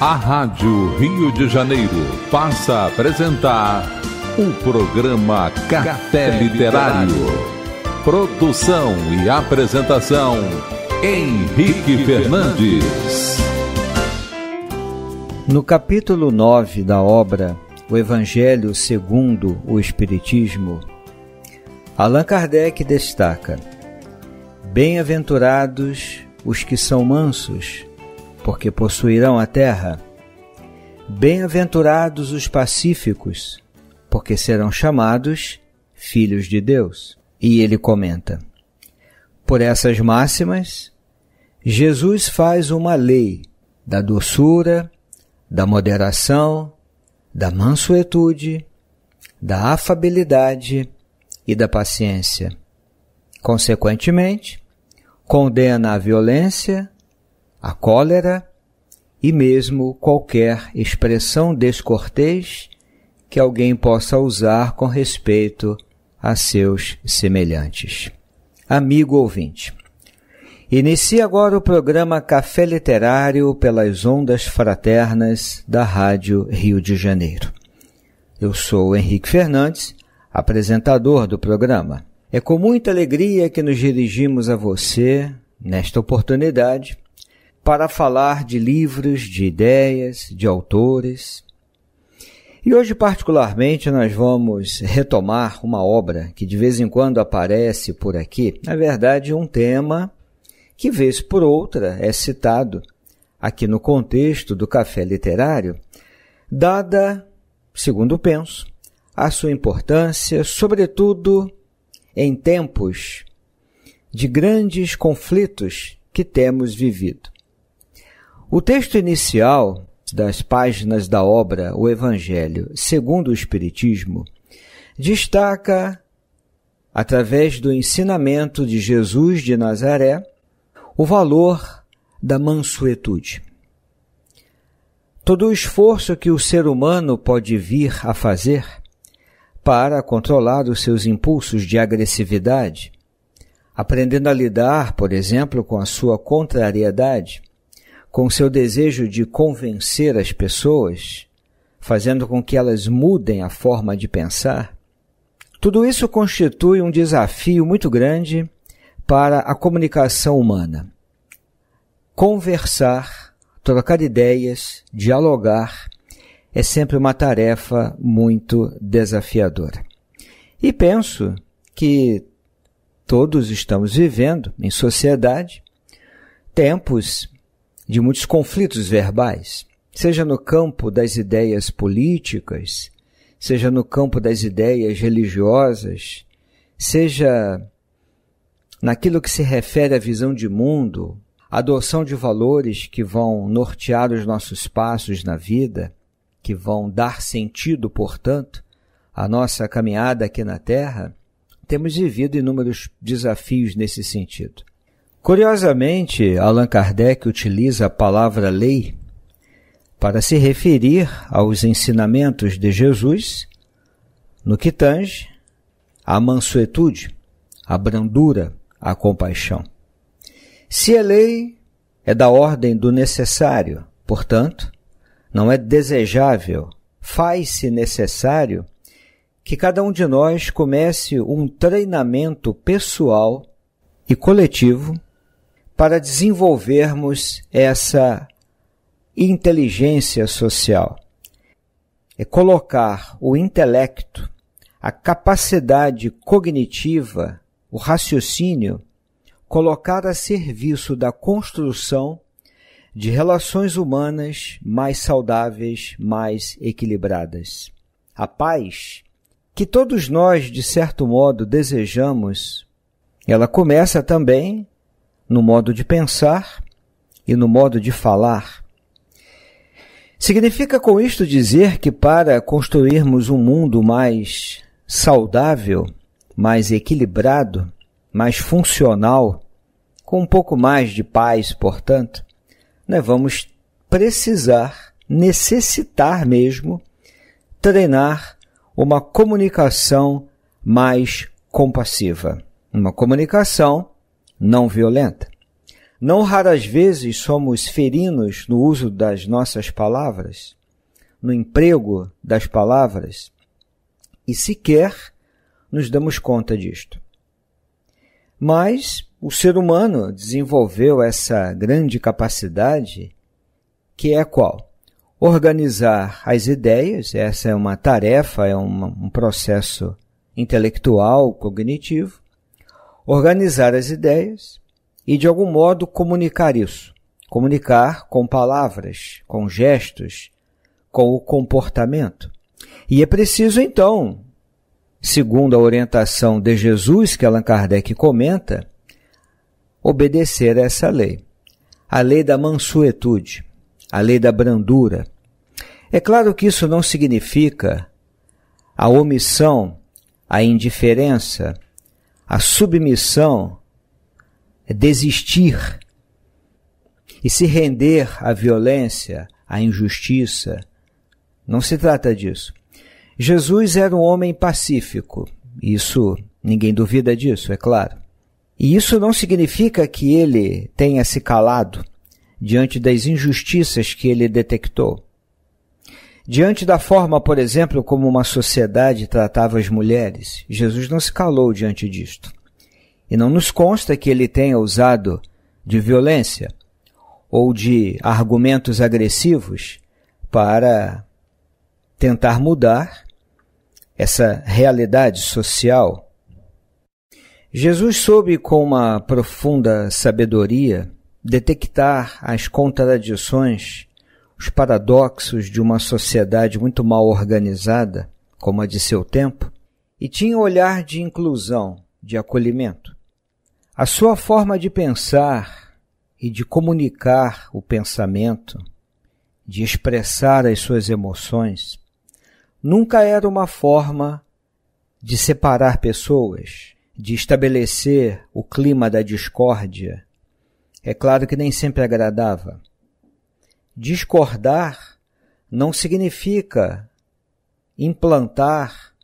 A Rádio Rio de Janeiro passa a apresentar o programa Café Literário. Produção e apresentação Henrique Fernandes. No capítulo 9 da obra O Evangelho segundo o Espiritismo, Allan Kardec destaca: Bem-aventurados os que são mansos porque possuirão a terra. Bem-aventurados os pacíficos, porque serão chamados filhos de Deus. E ele comenta: Por essas máximas, Jesus faz uma lei da doçura, da moderação, da mansuetude, da afabilidade e da paciência. Consequentemente, condena a violência, a cólera e mesmo qualquer expressão descortês que alguém possa usar com respeito a seus semelhantes. Amigo ouvinte, inicia agora o programa Café Literário pelas ondas fraternas da Rádio Rio de Janeiro. Eu sou Henrique Fernandes, apresentador do programa. É com muita alegria que nos dirigimos a você nesta oportunidade para falar de livros, de ideias, de autores. E hoje, particularmente, nós vamos retomar uma obra que de vez em quando aparece por aqui. Na verdade, um tema que, vez por outra, é citado aqui no contexto do café literário, dada, segundo penso, a sua importância, sobretudo em tempos de grandes conflitos que temos vivido. O texto inicial das páginas da obra O Evangelho segundo o Espiritismo destaca, através do ensinamento de Jesus de Nazaré, o valor da mansuetude. Todo o esforço que o ser humano pode vir a fazer para controlar os seus impulsos de agressividade, aprendendo a lidar, por exemplo, com a sua contrariedade, com seu desejo de convencer as pessoas, fazendo com que elas mudem a forma de pensar, tudo isso constitui um desafio muito grande para a comunicação humana. Conversar, trocar ideias, dialogar é sempre uma tarefa muito desafiadora. E penso que todos estamos vivendo em sociedade tempos de muitos conflitos verbais, seja no campo das ideias políticas, seja no campo das ideias religiosas, seja naquilo que se refere à visão de mundo, adoção de valores que vão nortear os nossos passos na vida, que vão dar sentido, portanto, à nossa caminhada aqui na Terra, temos vivido inúmeros desafios nesse sentido. Curiosamente, Allan Kardec utiliza a palavra lei para se referir aos ensinamentos de Jesus no que tange à mansuetude, à brandura, à compaixão. Se a lei, é da ordem do necessário, portanto, não é desejável, faz-se necessário que cada um de nós comece um treinamento pessoal e coletivo para desenvolvermos essa inteligência social. É colocar o intelecto, a capacidade cognitiva, o raciocínio, colocar a serviço da construção de relações humanas mais saudáveis, mais equilibradas. A paz, que todos nós, de certo modo, desejamos, ela começa também no modo de pensar e no modo de falar. Significa com isto dizer que para construirmos um mundo mais saudável, mais equilibrado, mais funcional, com um pouco mais de paz, portanto, nós vamos precisar, necessitar mesmo, treinar uma comunicação mais compassiva, uma comunicação não violenta. Não raras vezes somos ferinos no uso das nossas palavras, no emprego das palavras, e sequer nos damos conta disto. Mas o ser humano desenvolveu essa grande capacidade, que é qual? Organizar as ideias, essa é uma tarefa, é um, processo intelectual, cognitivo, organizar as ideias e, de algum modo, comunicar isso. Comunicar com palavras, com gestos, com o comportamento. E é preciso, então, segundo a orientação de Jesus que Allan Kardec comenta, obedecer a essa lei. A lei da mansuetude, a lei da brandura. É claro que isso não significa a omissão, a indiferença, a submissão é desistir e se render à violência, à injustiça. Não se trata disso. Jesus era um homem pacífico. Isso ninguém duvida disso, é claro. E isso não significa que ele tenha se calado diante das injustiças que ele detectou. Diante da forma, por exemplo, como uma sociedade tratava as mulheres, Jesus não se calou diante disto. E não nos consta que ele tenha usado de violência ou de argumentos agressivos para tentar mudar essa realidade social. Jesus soube com uma profunda sabedoria detectar as contradições os paradoxos de uma sociedade muito mal organizada, como a de seu tempo, e tinha um olhar de inclusão, de acolhimento. A sua forma de pensar e de comunicar o pensamento, de expressar as suas emoções, nunca era uma forma de separar pessoas, de estabelecer o clima da discórdia. É claro que nem sempre agradava Discordar não significa implantar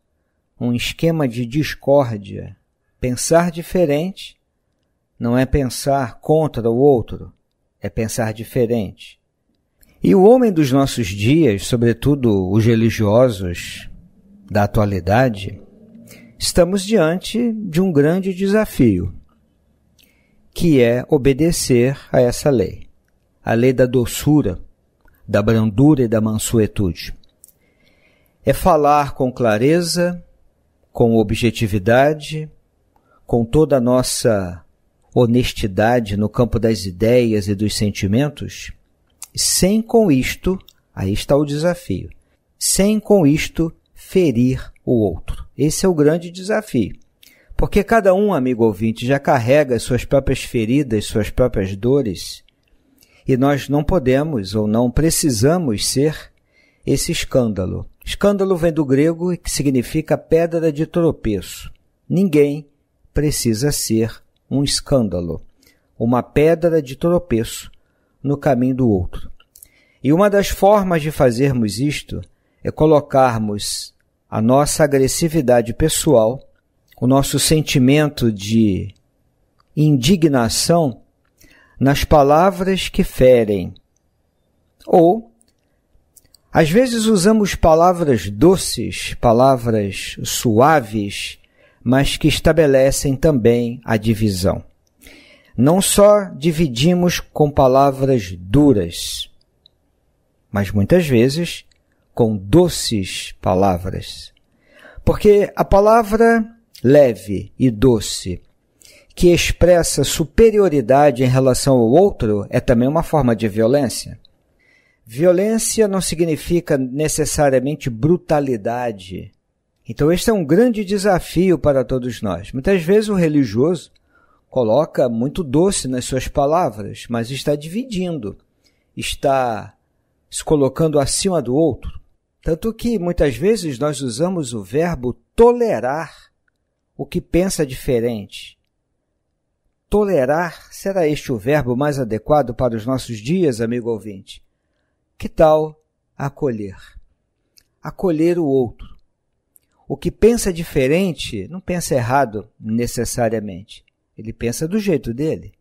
um esquema de discórdia. Pensar diferente não é pensar contra o outro, é pensar diferente. E o homem dos nossos dias, sobretudo os religiosos da atualidade, estamos diante de um grande desafio, que é obedecer a essa lei a lei da doçura, da brandura e da mansuetude. É falar com clareza, com objetividade, com toda a nossa honestidade no campo das ideias e dos sentimentos, sem com isto, aí está o desafio, sem com isto ferir o outro. Esse é o grande desafio. Porque cada um, amigo ouvinte, já carrega suas próprias feridas, suas próprias dores, e nós não podemos ou não precisamos ser esse escândalo. Escândalo vem do grego que significa pedra de tropeço. Ninguém precisa ser um escândalo, uma pedra de tropeço no caminho do outro. E uma das formas de fazermos isto é colocarmos a nossa agressividade pessoal, o nosso sentimento de indignação nas palavras que ferem. Ou, às vezes usamos palavras doces, palavras suaves, mas que estabelecem também a divisão. Não só dividimos com palavras duras, mas muitas vezes com doces palavras. Porque a palavra leve e doce que expressa superioridade em relação ao outro é também uma forma de violência. Violência não significa necessariamente brutalidade. Então, este é um grande desafio para todos nós. Muitas vezes o religioso coloca muito doce nas suas palavras, mas está dividindo, está se colocando acima do outro. Tanto que muitas vezes nós usamos o verbo tolerar o que pensa diferente Tolerar será este o verbo mais adequado para os nossos dias, amigo ouvinte? Que tal acolher? Acolher o outro. O que pensa diferente não pensa errado necessariamente. Ele pensa do jeito dele.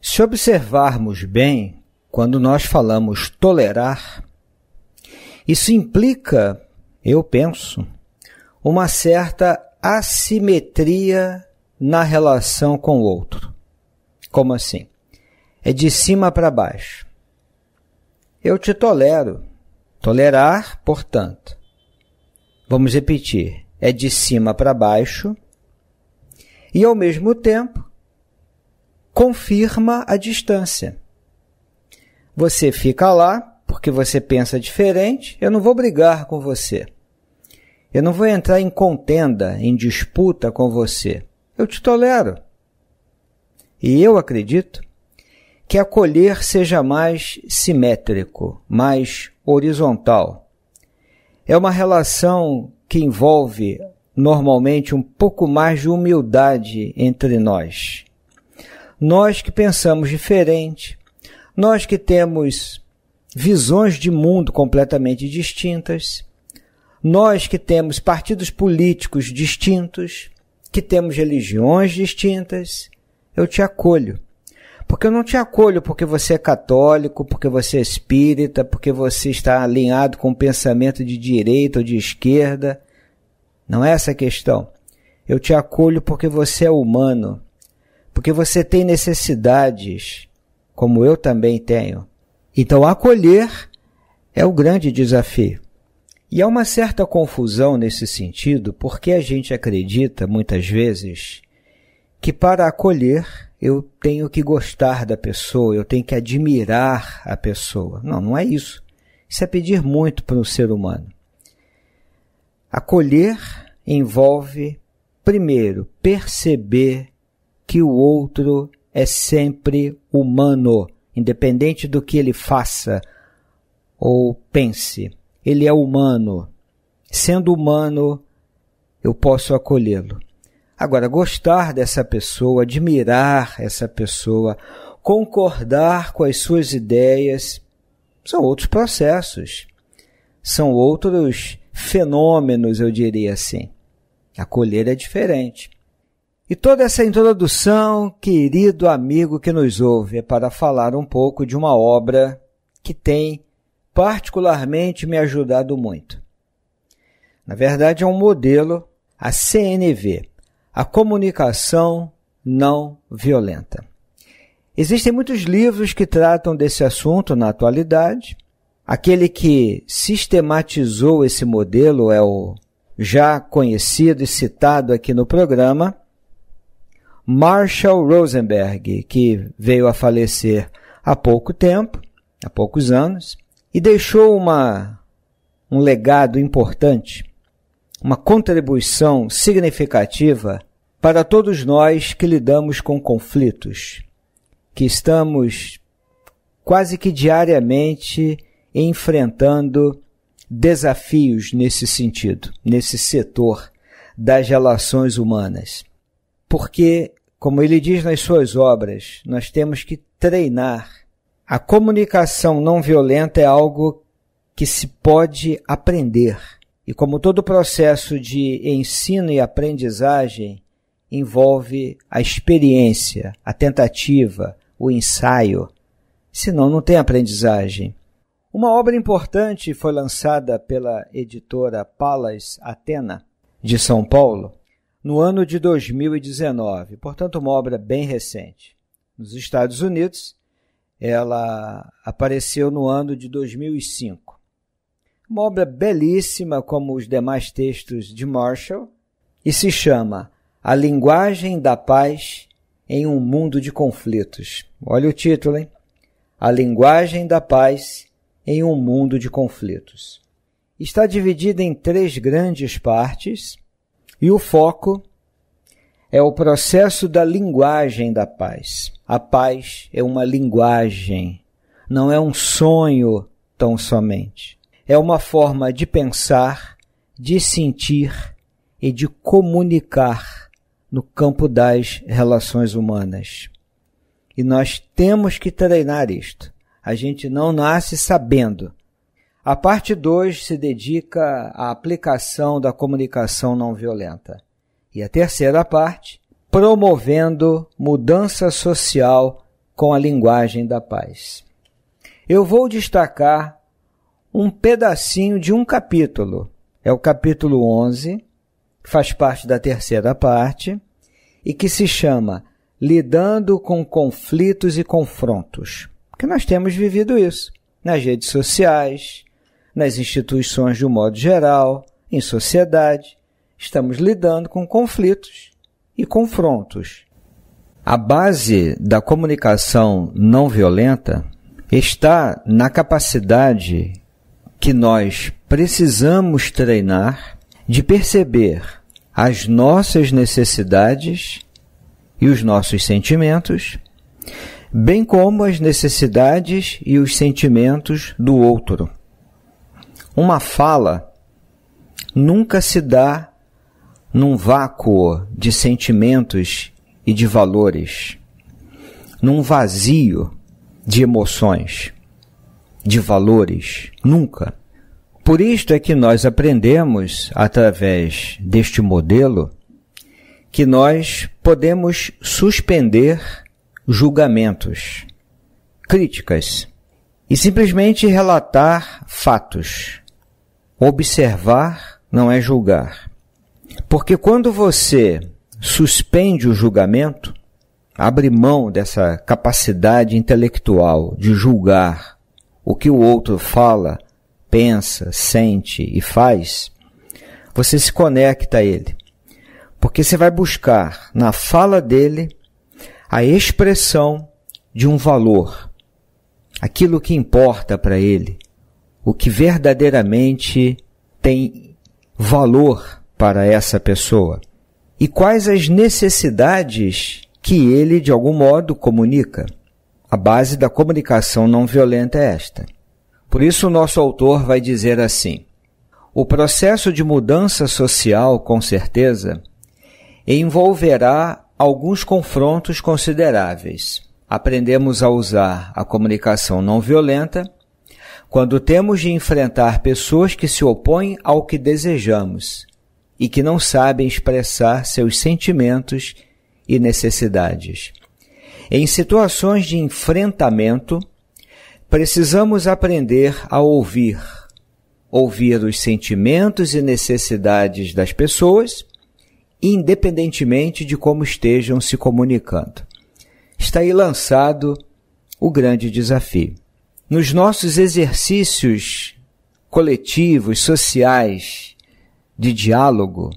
Se observarmos bem, quando nós falamos tolerar, isso implica, eu penso, uma certa assimetria na relação com o outro. Como assim? É de cima para baixo. Eu te tolero. Tolerar, portanto. Vamos repetir. É de cima para baixo e, ao mesmo tempo, confirma a distância. Você fica lá porque você pensa diferente. Eu não vou brigar com você. Eu não vou entrar em contenda, em disputa com você. Eu te tolero. E eu acredito que acolher seja mais simétrico, mais horizontal. É uma relação que envolve normalmente um pouco mais de humildade entre nós. Nós que pensamos diferente, nós que temos visões de mundo completamente distintas, nós que temos partidos políticos distintos, que temos religiões distintas, eu te acolho. Porque eu não te acolho porque você é católico, porque você é espírita, porque você está alinhado com o pensamento de direita ou de esquerda. Não é essa a questão. Eu te acolho porque você é humano, porque você tem necessidades, como eu também tenho. Então, acolher é o grande desafio. E há uma certa confusão nesse sentido, porque a gente acredita, muitas vezes, que para acolher eu tenho que gostar da pessoa, eu tenho que admirar a pessoa. Não, não é isso. Isso é pedir muito para o ser humano. Acolher envolve, primeiro, perceber que o outro é sempre humano, independente do que ele faça ou pense. Ele é humano. Sendo humano, eu posso acolhê-lo. Agora, gostar dessa pessoa, admirar essa pessoa, concordar com as suas ideias, são outros processos, são outros fenômenos, eu diria assim. Acolher é diferente. E toda essa introdução, querido amigo que nos ouve, é para falar um pouco de uma obra que tem particularmente me ajudado muito. Na verdade, é um modelo, a CNV, a comunicação não violenta. Existem muitos livros que tratam desse assunto na atualidade. Aquele que sistematizou esse modelo é o já conhecido e citado aqui no programa, Marshall Rosenberg, que veio a falecer há pouco tempo, há poucos anos, e deixou uma, um legado importante uma contribuição significativa para todos nós que lidamos com conflitos, que estamos quase que diariamente enfrentando desafios nesse sentido, nesse setor das relações humanas. Porque, como ele diz nas suas obras, nós temos que treinar. A comunicação não violenta é algo que se pode aprender. E como todo processo de ensino e aprendizagem envolve a experiência, a tentativa, o ensaio, senão não tem aprendizagem. Uma obra importante foi lançada pela editora Palas Atena, de São Paulo, no ano de 2019, portanto, uma obra bem recente. Nos Estados Unidos, ela apareceu no ano de 2005. Uma obra belíssima, como os demais textos de Marshall, e se chama A Linguagem da Paz em um Mundo de Conflitos. Olha o título, hein? A Linguagem da Paz em um Mundo de Conflitos. Está dividida em três grandes partes e o foco é o processo da linguagem da paz. A paz é uma linguagem, não é um sonho tão somente é uma forma de pensar, de sentir e de comunicar no campo das relações humanas. E nós temos que treinar isto. A gente não nasce sabendo. A parte 2 se dedica à aplicação da comunicação não violenta. E a terceira parte, promovendo mudança social com a linguagem da paz. Eu vou destacar um pedacinho de um capítulo. É o capítulo 11, que faz parte da terceira parte, e que se chama Lidando com Conflitos e Confrontos. Porque nós temos vivido isso nas redes sociais, nas instituições de um modo geral, em sociedade. Estamos lidando com conflitos e confrontos. A base da comunicação não violenta está na capacidade que nós precisamos treinar de perceber as nossas necessidades e os nossos sentimentos, bem como as necessidades e os sentimentos do outro. Uma fala nunca se dá num vácuo de sentimentos e de valores, num vazio de emoções de valores. Nunca. Por isto é que nós aprendemos, através deste modelo, que nós podemos suspender julgamentos, críticas, e simplesmente relatar fatos. Observar não é julgar. Porque quando você suspende o julgamento, abre mão dessa capacidade intelectual de julgar o que o outro fala, pensa, sente e faz, você se conecta a ele. Porque você vai buscar na fala dele a expressão de um valor, aquilo que importa para ele, o que verdadeiramente tem valor para essa pessoa e quais as necessidades que ele, de algum modo, comunica. A base da comunicação não violenta é esta. Por isso, o nosso autor vai dizer assim: o processo de mudança social, com certeza, envolverá alguns confrontos consideráveis. Aprendemos a usar a comunicação não violenta quando temos de enfrentar pessoas que se opõem ao que desejamos e que não sabem expressar seus sentimentos e necessidades. Em situações de enfrentamento, precisamos aprender a ouvir. Ouvir os sentimentos e necessidades das pessoas, independentemente de como estejam se comunicando. Está aí lançado o grande desafio. Nos nossos exercícios coletivos, sociais, de diálogo,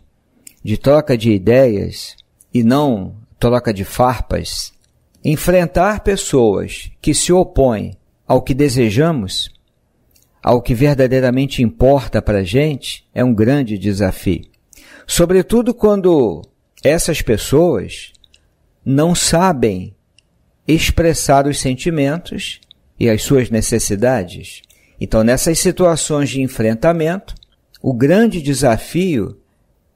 de troca de ideias e não troca de farpas, Enfrentar pessoas que se opõem ao que desejamos, ao que verdadeiramente importa para a gente, é um grande desafio. Sobretudo quando essas pessoas não sabem expressar os sentimentos e as suas necessidades. Então, nessas situações de enfrentamento, o grande desafio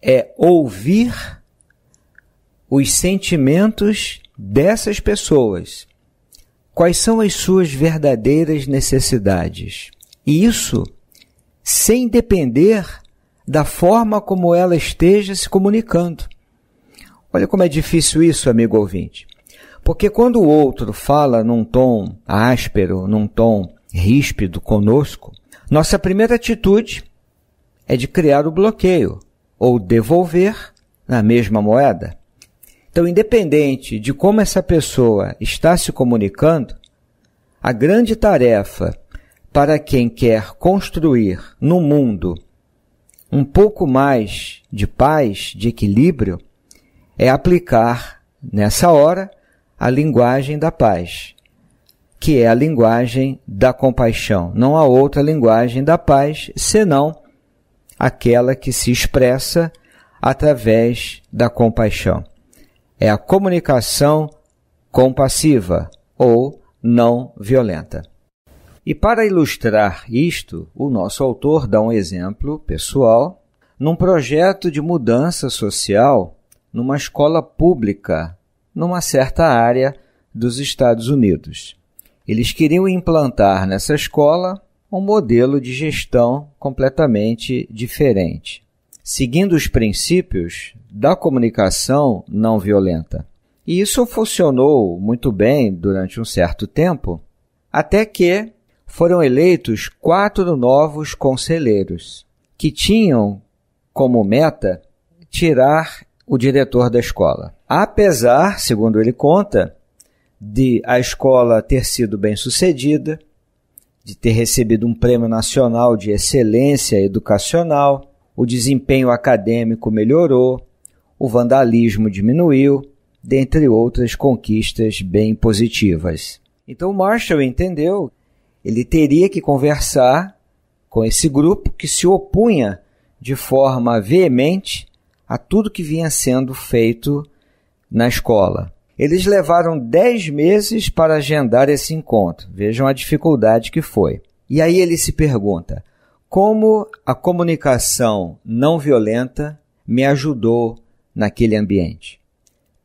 é ouvir os sentimentos dessas pessoas quais são as suas verdadeiras necessidades. E isso sem depender da forma como ela esteja se comunicando. Olha como é difícil isso, amigo ouvinte. Porque quando o outro fala num tom áspero, num tom ríspido conosco, nossa primeira atitude é de criar o bloqueio ou devolver na mesma moeda. Então, independente de como essa pessoa está se comunicando, a grande tarefa para quem quer construir no mundo um pouco mais de paz, de equilíbrio, é aplicar nessa hora a linguagem da paz, que é a linguagem da compaixão. Não há outra linguagem da paz senão aquela que se expressa através da compaixão é a comunicação compassiva ou não violenta. E para ilustrar isto, o nosso autor dá um exemplo pessoal num projeto de mudança social numa escola pública numa certa área dos Estados Unidos. Eles queriam implantar nessa escola um modelo de gestão completamente diferente seguindo os princípios da comunicação não violenta. E isso funcionou muito bem durante um certo tempo, até que foram eleitos quatro novos conselheiros, que tinham como meta tirar o diretor da escola. Apesar, segundo ele conta, de a escola ter sido bem sucedida, de ter recebido um prêmio nacional de excelência educacional, o desempenho acadêmico melhorou, o vandalismo diminuiu, dentre outras conquistas bem positivas. Então Marshall entendeu, ele teria que conversar com esse grupo que se opunha de forma veemente a tudo que vinha sendo feito na escola. Eles levaram 10 meses para agendar esse encontro. Vejam a dificuldade que foi. E aí ele se pergunta: como a comunicação não violenta me ajudou naquele ambiente.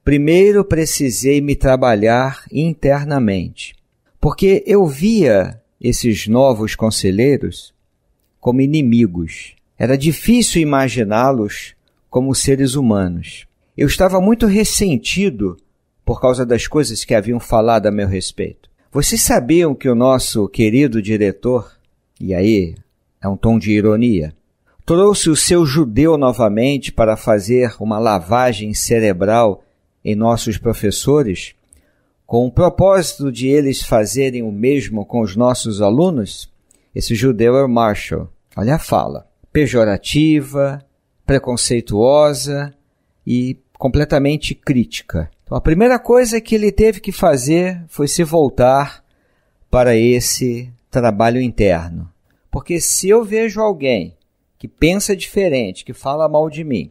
Primeiro precisei me trabalhar internamente, porque eu via esses novos conselheiros como inimigos. Era difícil imaginá-los como seres humanos. Eu estava muito ressentido por causa das coisas que haviam falado a meu respeito. Vocês sabiam que o nosso querido diretor, e aí é um tom de ironia. Trouxe o seu judeu novamente para fazer uma lavagem cerebral em nossos professores, com o propósito de eles fazerem o mesmo com os nossos alunos? Esse judeu é o Marshall. Olha a fala. Pejorativa, preconceituosa e completamente crítica. Então, a primeira coisa que ele teve que fazer foi se voltar para esse trabalho interno. Porque se eu vejo alguém que pensa diferente, que fala mal de mim,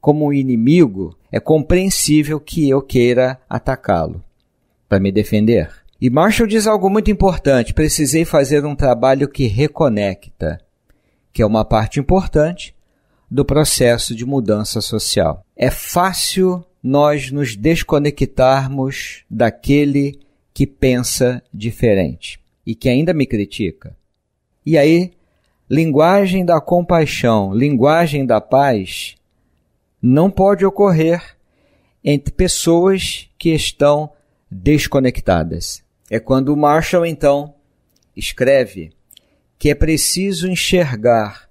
como um inimigo, é compreensível que eu queira atacá-lo para me defender. E Marshall diz algo muito importante: precisei fazer um trabalho que reconecta, que é uma parte importante do processo de mudança social. É fácil nós nos desconectarmos daquele que pensa diferente e que ainda me critica. E aí, linguagem da compaixão, linguagem da paz, não pode ocorrer entre pessoas que estão desconectadas. É quando Marshall, então, escreve que é preciso enxergar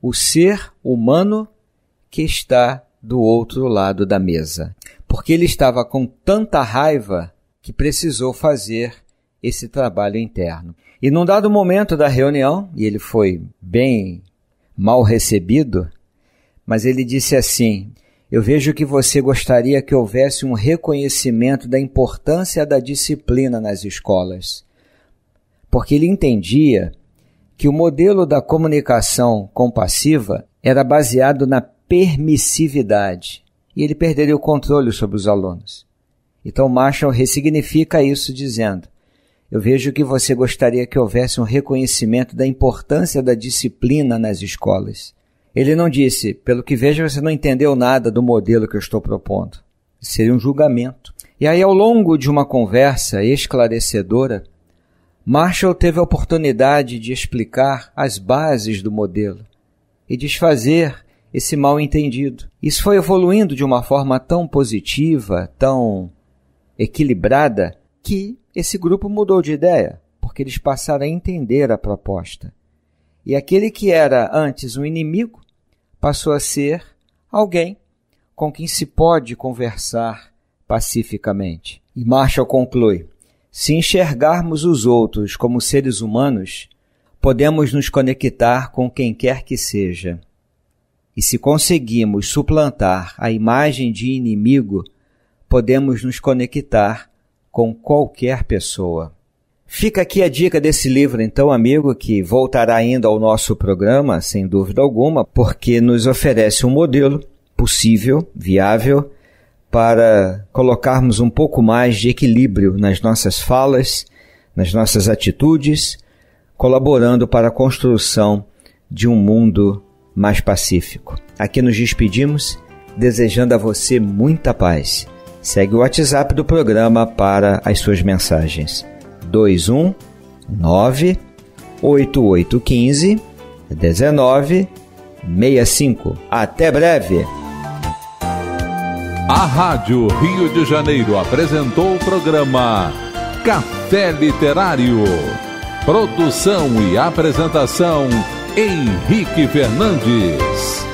o ser humano que está do outro lado da mesa. Porque ele estava com tanta raiva que precisou fazer esse trabalho interno. E num dado momento da reunião, e ele foi bem mal recebido, mas ele disse assim: Eu vejo que você gostaria que houvesse um reconhecimento da importância da disciplina nas escolas. Porque ele entendia que o modelo da comunicação compassiva era baseado na permissividade e ele perderia o controle sobre os alunos. Então Marshall ressignifica isso dizendo: eu vejo que você gostaria que houvesse um reconhecimento da importância da disciplina nas escolas. Ele não disse, pelo que vejo, você não entendeu nada do modelo que eu estou propondo. Seria um julgamento. E aí, ao longo de uma conversa esclarecedora, Marshall teve a oportunidade de explicar as bases do modelo e desfazer esse mal-entendido. Isso foi evoluindo de uma forma tão positiva, tão equilibrada, que esse grupo mudou de ideia, porque eles passaram a entender a proposta. E aquele que era antes um inimigo passou a ser alguém com quem se pode conversar pacificamente. E Marshall conclui: se enxergarmos os outros como seres humanos, podemos nos conectar com quem quer que seja. E se conseguimos suplantar a imagem de inimigo, podemos nos conectar com qualquer pessoa. Fica aqui a dica desse livro, então, amigo, que voltará ainda ao nosso programa, sem dúvida alguma, porque nos oferece um modelo possível, viável, para colocarmos um pouco mais de equilíbrio nas nossas falas, nas nossas atitudes, colaborando para a construção de um mundo mais pacífico. Aqui nos despedimos, desejando a você muita paz segue o WhatsApp do programa para as suas mensagens. 219 8815 1965. Até breve! A Rádio Rio de Janeiro apresentou o programa Café Literário. Produção e apresentação Henrique Fernandes.